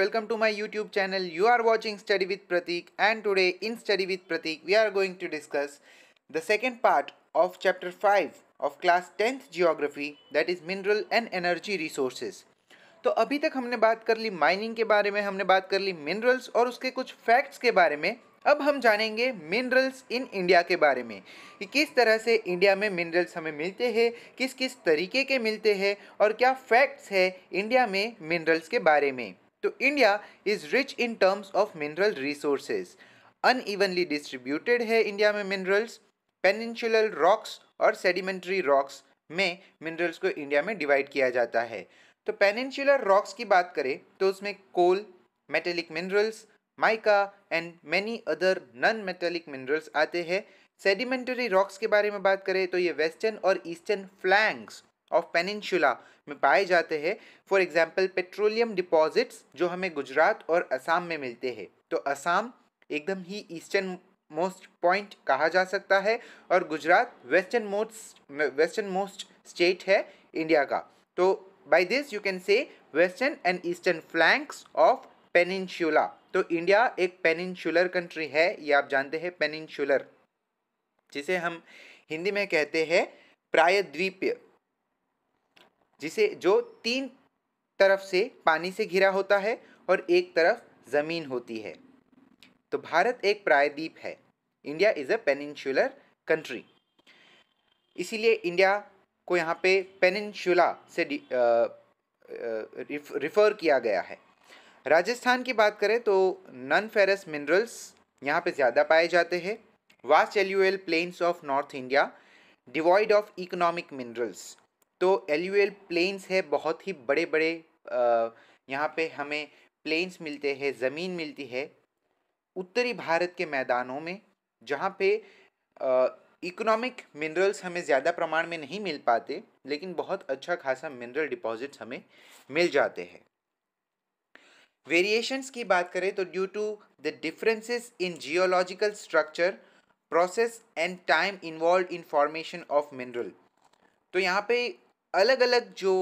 welcome to my YouTube channel. You are watching Study with Pratik and today in Study with Pratik we are going to discuss the second part of chapter 5 of class 10th geography that is mineral and energy resources. तो अभी तक हमने बात कर ली mining के बारे में हमने बात कर ली मिनरल्स और उसके कुछ फैक्ट्स के बारे में अब हम जानेंगे मिनरल्स इन इंडिया के बारे में कि किस तरह से इंडिया में मिनरल्स हमें मिलते हैं किस किस तरीके के मिलते हैं और क्या फैक्ट्स है इंडिया में मिनरल्स के बारे में तो India is rich in terms of mineral resources unevenly distributed है इंडिया में मिनरल्स पेनिनशुलर रॉक्स और सेडिमेंट्री रॉक्स में मिनरल्स को इंडिया में डिवाइड किया जाता है तो पेनिनशुलर रॉक्स की बात करें तो उसमें coal metallic minerals mica and many other non metallic minerals आते हैं सेडिमेंटरी रॉक्स के बारे में बात करें तो ये वेस्टर्न और ईस्टर्न फ्लैंक्स ऑफ पेनिनशुला में पाए जाते हैं फॉर एग्जाम्पल पेट्रोलियम डिपॉजिट्स जो हमें गुजरात और असम में मिलते हैं तो असम एकदम ही ईस्टर्न मोस्ट पॉइंट कहा जा सकता है और Gujarat western most western most state है इंडिया का तो by this you can say western and eastern flanks of peninsula तो इंडिया एक पेनिनशुलर कंट्री है ये आप जानते हैं पेनिनशुलर जिसे हम हिंदी में कहते हैं प्रायद्वीप जिसे जो तीन तरफ से पानी से घिरा होता है और एक तरफ ज़मीन होती है तो भारत एक प्रायद्वीप है India is a peninsular country इसीलिए इंडिया को यहाँ पे पेनिनशुला से रिफ़र किया गया है राजस्थान की बात करें तो नन फेरस मिनरल्स यहाँ पे ज़्यादा पाए जाते हैं vast alluvial plains of north India devoid of economic minerals तो एल प्लेन्स है बहुत ही बड़े बड़े यहाँ पे हमें प्लेन्स मिलते हैं ज़मीन मिलती है उत्तरी भारत के मैदानों में जहाँ पे इकोनॉमिक मिनरल्स हमें ज़्यादा प्रमाण में नहीं मिल पाते लेकिन बहुत अच्छा खासा मिनरल डिपॉजिट्स हमें मिल जाते हैं वेरिएशंस की बात करें तो due to the differences in geological structure process and time involve in formation of mineral तो यहाँ पे अलग अलग जो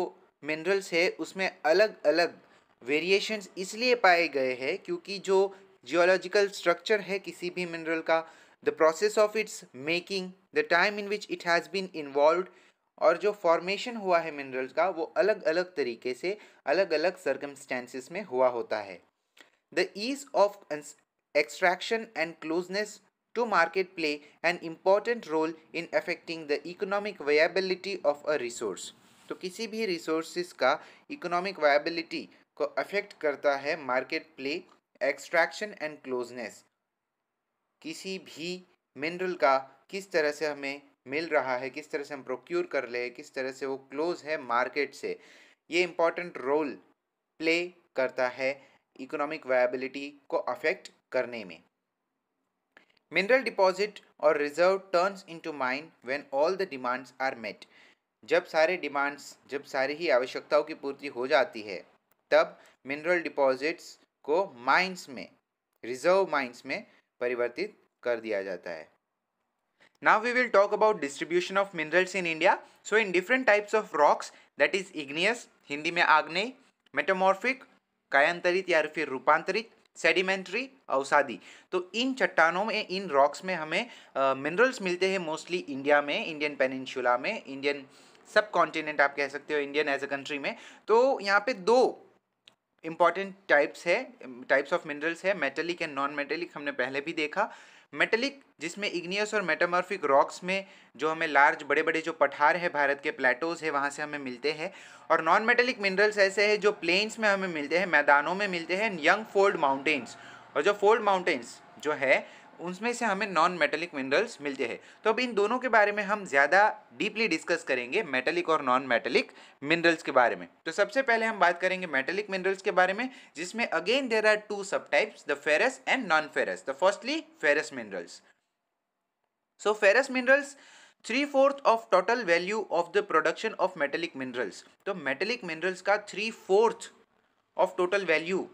मिनरल्स है उसमें अलग अलग वेरिएशंस इसलिए पाए गए हैं क्योंकि जो जियोलॉजिकल स्ट्रक्चर है किसी भी मिनरल का the process of its making the time in which it has been involve और जो फॉर्मेशन हुआ है मिनरल्स का वो अलग अलग तरीके से अलग अलग सर्कमस्टेंसेस में हुआ होता है the ease of extraction and closeness to market play an important role in affecting the economic viability of a resource तो किसी भी रिसोर्सिस का इकोनॉमिक वायबिलिटी को अफेक्ट करता है market play extraction and closeness किसी भी मिनरल का किस तरह से हमें मिल रहा है किस तरह से हम प्रोक्योर कर ले किस तरह से वो क्लोज है मार्केट से ये इम्पॉर्टेंट रोल प्ले करता है इकोनॉमिक वायबिलिटी को अफेक्ट करने में मिनरल डिपॉजिट और reserve turns into mine when all the demands are met जब सारे डिमांड्स जब सारी ही आवश्यकताओं की पूर्ति हो जाती है तब मिनरल डिपॉजिट्स को माइंस में रिजर्व माइंस में परिवर्तित कर दिया जाता है now we will talk about distribution of minerals in India so in different types of rocks that is igneous Hindi में आग्नेय मेटामॉर्फिक कायांतरित या फिर रूपांतरित सेडिमेंट्री औसादी तो इन चट्टानों में इन रॉक्स में हमें मिनरल्स uh, मिलते हैं मोस्टली इंडिया में इंडियन पेनिनशुला में इंडियन uh, सब कॉन्टिनेंट आप कह सकते हो इंडियन एज अ कंट्री में तो यहाँ पे दो इम्पॉर्टेंट टाइप्स है टाइप्स ऑफ मिनरल्स है मेटेलिक एंड नॉन मेटेलिक हमने पहले भी देखा मेटेलिक जिसमें इग्नियस और मेटामॉर्फिक रॉक्स में जो हमें लार्ज बड़े बड़े जो पठार है भारत के प्लेटोज़ है वहाँ से हमें मिलते हैं और नॉन मेटेलिक मिनरल्स ऐसे हैं जो प्लेन्स में हमें मिलते हैं मैदानों में मिलते हैं यंग फोल्ड माउंटेन्स और जो फोल्ड माउंटेन्स जो है उसमें से हमें नॉन मेटेलिक मिनरल्स मिलते हैं तो अब इन दोनों के बारे में हम ज़्यादा डीपली डिस्कस करेंगे मेटेलिक और नॉन मेटेलिक मिनरल्स के बारे में तो सबसे पहले हम बात करेंगे मेटेलिक मिनरल्स के बारे में जिसमें again there are two sub types the ferrous and non ferrous the firstly ferrous minerals so ferrous minerals three fourth of total value of the production of metallic minerals तो metallic minerals तो का three fourth of total value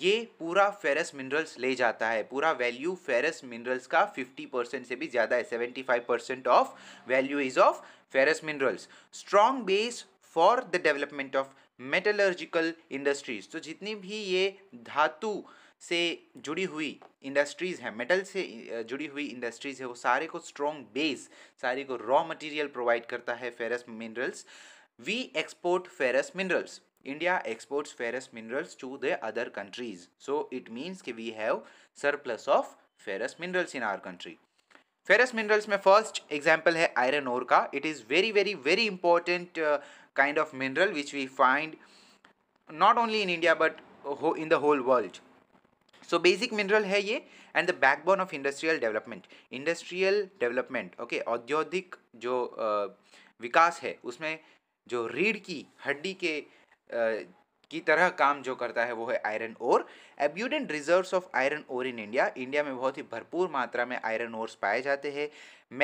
ये पूरा ferrous minerals ले जाता है पूरा value ferrous minerals का 50 परसेंट से भी ज़्यादा है 75 percent of value is of ferrous minerals strong base for the development of metallurgical industries तो जितनी भी ये धातु से जुड़ी हुई इंडस्ट्रीज़ हैं मेटल से जुड़ी हुई इंडस्ट्रीज़ है वो सारे को स्ट्रॉन्ग बेस सारे को रॉ मटेरियल प्रोवाइड करता है ferrous minerals we export ferrous minerals India exports ferrous minerals to the other countries. So it means कि we have surplus of ferrous minerals in our country. Ferrous minerals में first example है iron ore का it is very very very important kind of mineral which we find not only in India but in the whole world so basic mineral है ये and the backbone of industrial development industrial development okay औद्योगिक जो uh, विकास है उसमें जो रीढ़ की हड्डी के की तरह काम जो करता है वो है iron ore abundant reserves of iron ore in India India में बहुत ही भरपूर मात्रा में आयरन ओर्स पाए जाते हैं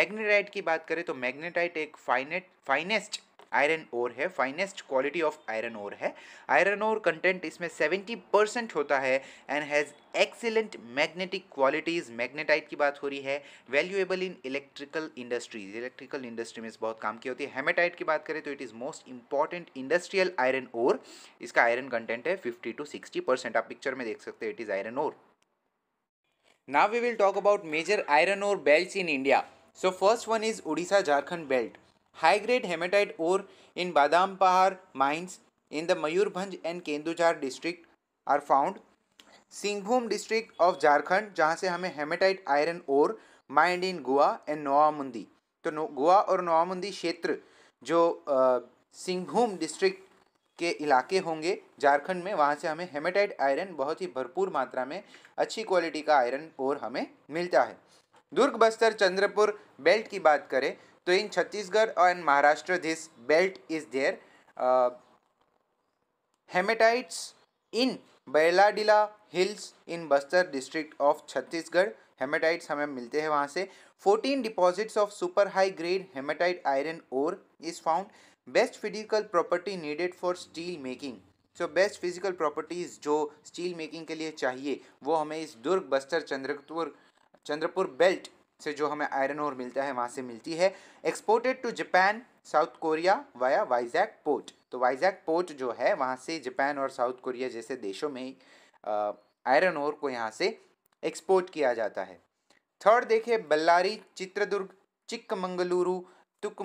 मैग्नेटाइट की बात करें तो मैग्नेटाइट एक फाइनेट फाइनेस्ट आयरन ओर है finest quality of iron ore है आयरन ओर कंटेंट इसमें सेवेंटी परसेंट होता है and has excellent magnetic qualities magnetite की बात हो रही है valuable in electrical industries electrical industry में इस बहुत काम की होती है हेमेटाइट की बात करें तो it is most important industrial iron ore इसका आयरन कंटेंट है फिफ्टी टू सिक्सटी परसेंट आप पिक्चर में देख सकते हैं it is iron ore now we will talk about major iron ore belt in India so first one is Orissa Jharkhand belt grade hematite ore in Badampahar mines in the Mayurbhanj and Kendujhar district are found Singhbhum district of Jharkhand जहाँ से हमें haematite iron तो और mined in Goa and Noamundi तो गोवा और नोआमुंदी क्षेत्र जो Singhbhum district के इलाके होंगे झारखंड में वहाँ से हमें हेमेटाइट आयरन बहुत ही भरपूर मात्रा में अच्छी क्वालिटी का आयरन और हमें मिलता है दुर्ग बस्तर चंद्रपुर बेल्ट की बात करें तो in Chhattisgarh and Maharashtra this belt is there Uh, in in Bailadila hills in Bastar district of Chhattisgarh hematites हमें मिलते हैं वहाँ से fourteen deposits of super high grade hematite iron ore is found best physical property needed for steel making so best physical properties जो steel making के लिए चाहिए वो हमें इस दुर्ग बस्तर चंद्रपुर चंद्रपुर बेल्ट से जो हमें आयरन और मिलता है वहाँ से मिलती है exported to Japan South Korea via Vizag port तो वाइजैक पोर्ट जो है वहाँ से जापान और साउथ कोरिया जैसे देशों में आयरन और को यहाँ से एक्सपोर्ट किया जाता है थर्ड देखिए बल्लारी चित्रदुर्ग चिक्कमंगलुरु तुक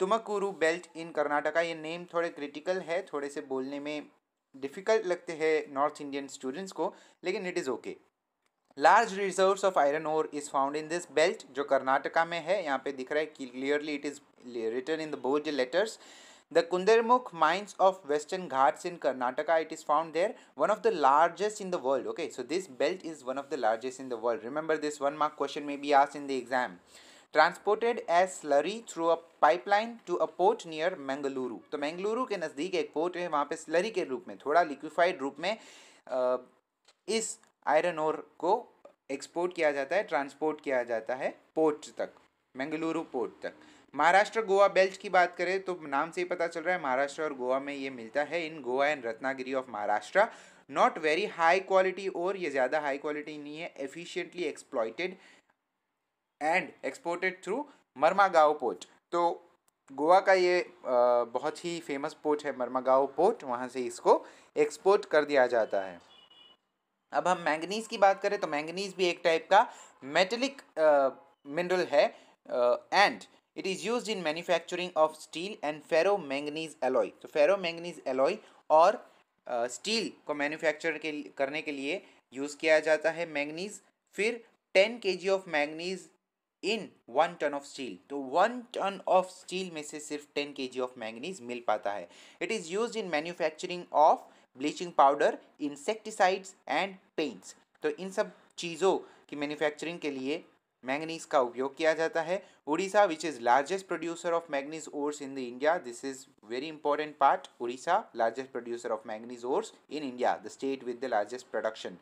तुमकुरु बेल्ट इन कर्नाटका ये नेम थोड़े क्रिटिकल है थोड़े से बोलने में डिफ़िकल्ट लगते हैं नॉर्थ इंडियन स्टूडेंट्स को लेकिन it is okay large reserve of iron ore is found in this belt जो कर्नाटका में है यहाँ पे दिख रहा है clearly it is written in the bold letters the Kudremukh mines of western Ghats in Karnataka it is found there one of the largest in the world okay so this belt is one of the largest in the world remember this one mark question में be आस in the exam transported as slurry through a pipeline to a port near Mangaluru तो मैंगलुरु के नज़दीक एक port है वहाँ पे slurry के रूप में थोड़ा लिक्विफाइड रूप में इस आयरन ओर को एक्सपोर्ट किया जाता है ट्रांसपोर्ट किया जाता है पोर्ट तक मंगलुरु पोर्ट तक महाराष्ट्र गोवा बेल्ट की बात करें तो नाम से ही पता चल रहा है महाराष्ट्र और गोवा में ये मिलता है in Goa and Ratnagiri of Maharashtra not very high quality और ये ज़्यादा हाई क्वालिटी नहीं है efficiently exploited and exported through Marmagao port तो गोवा का ये बहुत ही फेमस पोर्ट है मरमागाव पोर्ट वहाँ से इसको एक्सपोर्ट कर दिया जाता है अब हम मैंगनीज़ की बात करें तो मैंगनीज़ भी एक टाइप का मेटलिक मिनरल है and it is used in manufacturing of steel and ferro manganese alloy तो फेरो मैंगनीज एलॉय और स्टील uh, को मैन्युफैक्चर के करने के लिए यूज़ किया जाता है मैंगनीज फिर ten K G of manganese in one ton of steel तो वन टन ऑफ स्टील में से सिर्फ ten K G of manganese मिल पाता है it is used in manufacturing of bleaching powder insecticides and paints तो इन सब चीज़ों की मैन्युफैक्चरिंग के लिए मैंगनीज का उपयोग किया जाता है Orissa which is largest producer of manganese ores in the India this is very important part Orissa largest producer of manganese ores in India the state with the largest production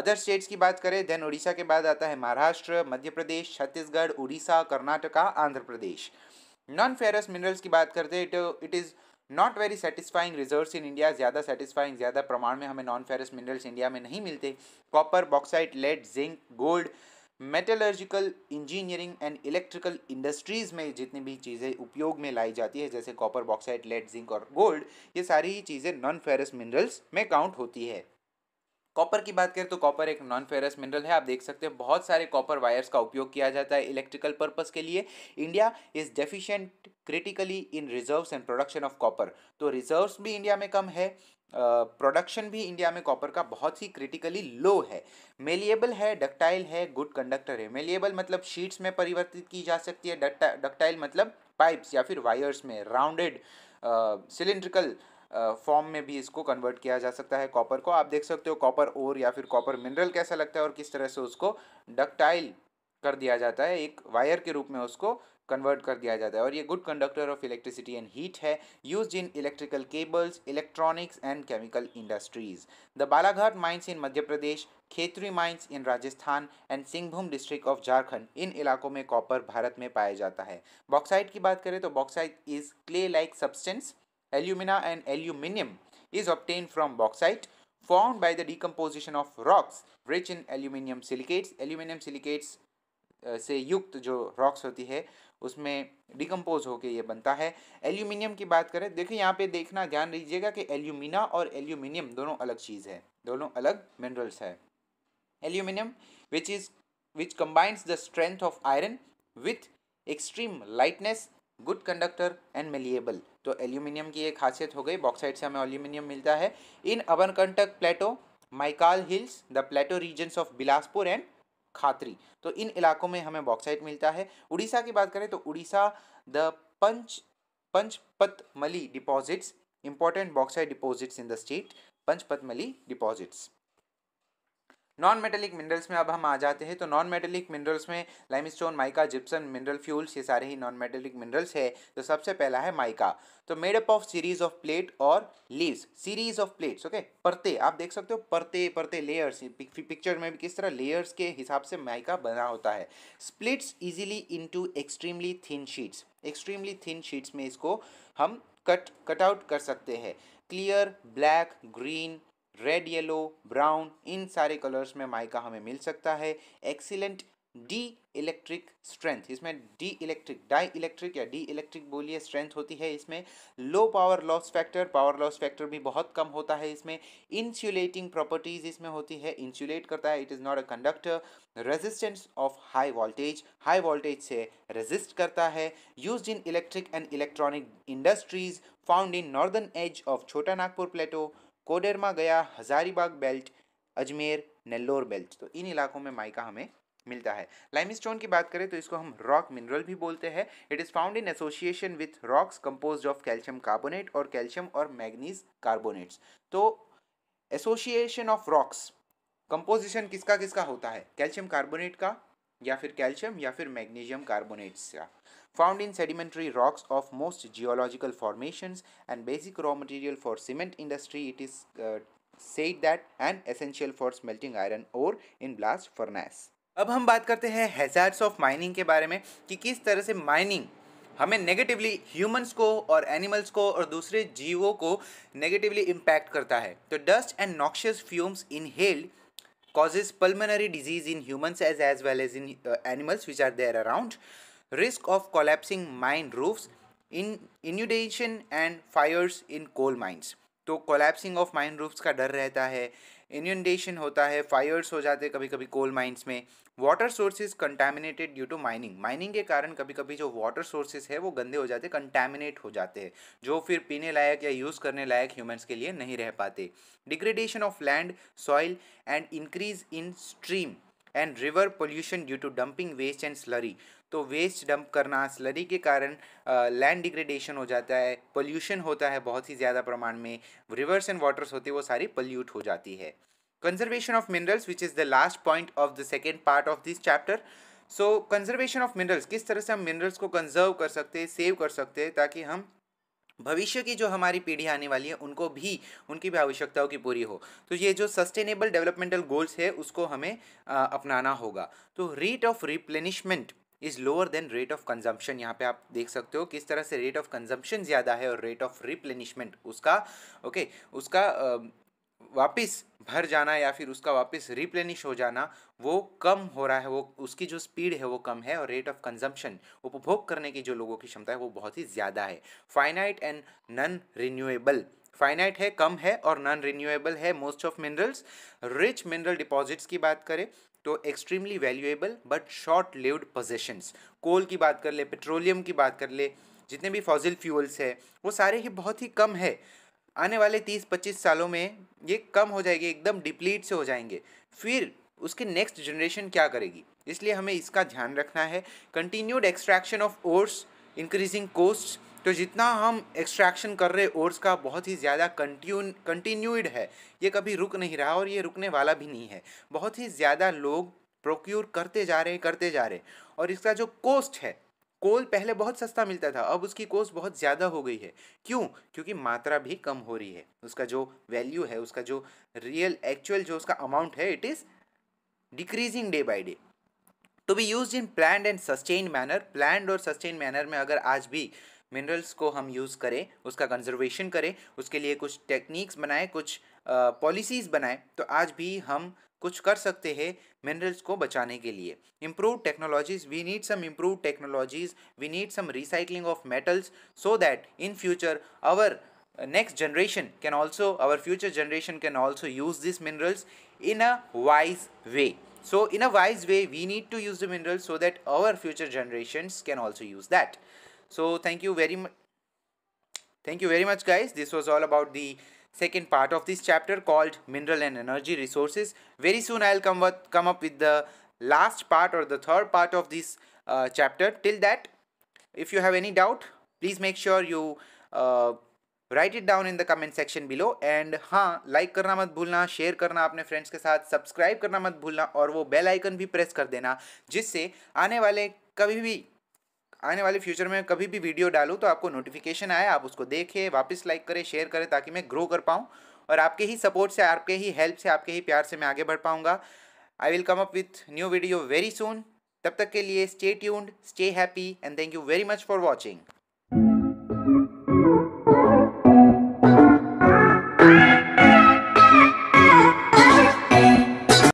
other states की बात करें then Orissa के बाद आता है Maharashtra Madhya Pradesh Chhattisgarh Orissa Karnataka Andhra Pradesh non ferrous minerals की बात करते हैं तो it is not very satisfying reserves in India ज़्यादा सेटिस्फाइंग ज़्यादा प्रमाण में हमें नॉन फेरस मिनरल्स इंडिया में नहीं मिलते copper bauxite lead zinc gold metallurgical engineering and electrical industries में जितनी भी चीज़ें उपयोग में लाई जाती है जैसे कॉपर बॉक्साइट लेड जिंक और गोल्ड ये सारी ही चीज़ें नॉन फेरस मिनरल्स में काउंट होती है कॉपर की बात करें तो कॉपर एक नॉन फेरस मिनरल है आप देख सकते हैं बहुत सारे कॉपर वायर्स का उपयोग किया जाता है इलेक्ट्रिकल पर्पस के लिए India is deficient critically in reserves and production of copper तो रिजर्व्स भी इंडिया में कम है प्रोडक्शन uh, भी इंडिया में कॉपर का बहुत ही क्रिटिकली लो है मेलिएबल है डक्टाइल है गुड कंडक्टर है मेलिएबल मतलब शीट्स में परिवर्तित की जा सकती है डक्टाइल मतलब पाइप्स या फिर वायर्स में राउंडेड सिलेंड्रिकल uh, फॉर्म में भी इसको कन्वर्ट किया जा सकता है कॉपर को आप देख सकते हो कॉपर ओर या फिर कॉपर मिनरल कैसा लगता है और किस तरह से उसको डक्टाइल कर दिया जाता है एक वायर के रूप में उसको कन्वर्ट कर दिया जाता है और ये good conductor of electricity and heat है used in electrical cables electronics and chemical industries the Balaghat mines in Madhya Pradesh Khetri mines in Rajasthan and Singhbhum district of Jharkhand इन इलाकों में कॉपर भारत में पाया जाता है बॉक्साइड की बात करें तो bauxite is clay like substance alumina and aluminium is obtained from bauxite formed by the decomposition of rocks rich in aluminium silicates aluminium silicates uh, से युक्त जो रॉक्स होती है उसमें डिकम्पोज होकर ये बनता है एल्यूमिनियम की बात करें देखिए यहाँ पे देखना ध्यान रखिएगा कि एल्यूमिना और एल्यूमिनियम दोनों अलग चीज़ है दोनों अलग मिनरल्स है aluminium which is which combines the strength of iron with extreme lightness good conductor and malleable तो एल्यूमिनियम की ये खासियत हो गई बॉक्साइट से हमें एल्यूमिनियम मिलता है in Amarkantak plateau Maikal hills the plateau regions of Bilaspur and Khatri तो इन इलाकों में हमें बॉक्साइड मिलता है उड़ीसा की बात करें तो Orissa the Panch Panchpatmali deposits important bauxite deposits in the state Panchpatmali deposits non metallic minerals में अब हम आ जाते हैं तो नॉन मेटेलिक मिनरल्स में limestone mica gypsum mineral fuels ये सारे ही नॉन मेटेलिक मिनरल्स है तो सबसे पहला है माइका तो made up of series of plate और leaves series of plates okay परते आप देख सकते हो परते परते लेयर्स पिक्चर में भी किस तरह लेयर्स के हिसाब से माइका बना होता है splits easily into extremely thin sheets extremely thin sheets में इसको हम कट कट आउट कर सकते हैं clear black green red yellow brown इन सारे कलर्स में माइका हमें मिल सकता है एक्सीलेंट डी इलेक्ट्रिक स्ट्रेंथ इसमें डी इलेक्ट्रिक डाई इलेक्ट्रिक या डी इलेक्ट्रिक बोलिए स्ट्रेंथ होती है इसमें low power loss factor power loss factor भी बहुत कम होता है इसमें इंसुलेटिंग प्रॉपर्टीज इसमें होती है इंसुलेट करता है it is not a conductor resistance of high voltage high voltage से रेजिस्ट करता है used in electric and electronic industries found in northern edge of Chota Nagpur plateau Koderma Gaya Hazaribagh belt Ajmer Nellore belt तो इन इलाकों में माइका हमें मिलता है लाइमस्टोन की बात करें तो इसको हम रॉक मिनरल भी बोलते हैं it is found in association with rocks compose of calcium carbonate और कैल्शियम और मैगनीज़ कार्बोनेट्स तो एसोसिएशन ऑफ रॉक्स कंपोजिशन किसका किसका होता है कैल्शियम कार्बोनेट का या फिर कैल्शियम या फिर मैग्नीशियम कार्बोनेट्स का found in sedimentary rocks of most geological formations and basic raw material for cement industry it is uh, said that an essential for smelting iron ore in blast furnace अब हम बात करते हैं hazards of mining के बारे में कि किस तरह से माइनिंग हमें नेगेटिवली ह्यूमंस को और एनिमल्स को और दूसरे जीवों को नेगेटिवली इम्पैक्ट करता है तो dust and noxious fumes inhaled causes pulmonary disease in humans as as well as in animals which are there around risk of collapsing mine roofs, in inundation and fires in coal mines. तो collapsing of mine roofs का डर रहता है inundation होता है fires हो जाते हैं कभी कभी coal mines में water sources contaminated due to mining mining के कारण कभी कभी जो water sources है वो गंदे हो जाते हैं कंटेमिनेट हो जाते हैं जो फिर पीने लायक या यूज़ करने लायक ह्यूमंस के लिए नहीं रह पाते degradation of land soil and increase in stream and river pollution due to dumping waste and slurry तो वेस्ट डंप करना स्लरी के कारण लैंड डिग्रेडेशन हो जाता है पोल्यूशन होता है बहुत ही ज़्यादा प्रमाण में रिवर्स एंड वाटर्स होते वो सारी पल्यूट हो जाती है conservation of minerals which is the last point of the second part of this chapter so conservation of minerals किस तरह से हम मिनरल्स को कंजर्व कर सकते हैं सेव कर सकते हैं ताकि हम भविष्य की जो हमारी पीढ़ी आने वाली है उनको भी उनकी भी आवश्यकताओं की पूरी हो तो ये जो सस्टेनेबल डेवलपमेंटल गोल्स है उसको हमें आ, अपनाना होगा तो rate of replenishment is lower than rate of consumption यहाँ पे आप देख सकते हो किस तरह से रेट ऑफ कंजम्पशन ज़्यादा है और रेट ऑफ रिप्लेनिशमेंट उसका ओके okay, उसका वापस भर जाना या फिर उसका वापस रिप्लेनिश हो जाना वो कम हो रहा है वो उसकी जो स्पीड है वो कम है और रेट ऑफ कंजम्पशन उपभोग करने की जो लोगों की क्षमता है वो बहुत ही ज़्यादा है finite and non renewable finite है कम है और नॉन रिन्यूएबल है most of minerals rich mineral deposits की बात करें तो extremely valuable but short lived possessions coal की बात कर ले पेट्रोलियम की बात कर ले जितने भी फॉजिल फ्यूल्स है वो सारे ही बहुत ही कम है आने वाले 30-25 सालों में ये कम हो जाएगी एकदम डिप्लीट से हो जाएंगे फिर उसके नेक्स्ट जनरेशन क्या करेगी इसलिए हमें इसका ध्यान रखना है continued extraction of ores increasing cost तो जितना हम एक्सट्रैक्शन कर रहे ओर्स का बहुत ही ज़्यादा कंटिन्यू कंटिन्यूड है ये कभी रुक नहीं रहा और ये रुकने वाला भी नहीं है बहुत ही ज़्यादा लोग प्रोक्योर करते जा रहे करते जा रहे और इसका जो कोस्ट है कोल पहले बहुत सस्ता मिलता था अब उसकी कोस्ट बहुत ज़्यादा हो गई है क्यों क्योंकि मात्रा भी कम हो रही है उसका जो वैल्यू है उसका जो रियल एक्चुअल जो उसका अमाउंट है it is decreasing day by day to be used in plan and sustain manner plan और सस्टेन मैनर में अगर आज भी मिनरल्स को हम यूज़ करें उसका कंजर्वेशन करें उसके लिए कुछ टेक्निक्स बनाएं कुछ पॉलिसीज़ बनाएं तो आज भी हम कुछ कर सकते हैं मिनरल्स को बचाने के लिए improve technologies we need some improve technologies we need some recycling of metals so that in future our next generation can also our future generation can also use this minerals in a wise way so in a wise way we need to use the minerals so that our future generation can also use that so thank you very much thank you very much guys this was all about the second part of this chapter called mineral and energy resources very soon i'll come with, come up with the last part or the third part of this uh, chapter till that if you have any doubt please make sure you uh, write it down in the comment section below and ha like karna mat bhulna share karna apne friends ke sath subscribe karna mat bhulna aur wo bell icon bhi press kar dena jisse aane wale kabhi bhi आने वाले future में कभी भी video डालूँ तो आपको notification आए आप उसको देखें वापस लाइक करें शेयर करें ताकि मैं ग्रो कर पाऊँ और आपके ही सपोर्ट से आपके ही हेल्प से आपके ही प्यार से मैं आगे बढ़ पाऊँगा I will come up with new video very soon तब तक के लिए stay tuned stay happy and thank you very much for watching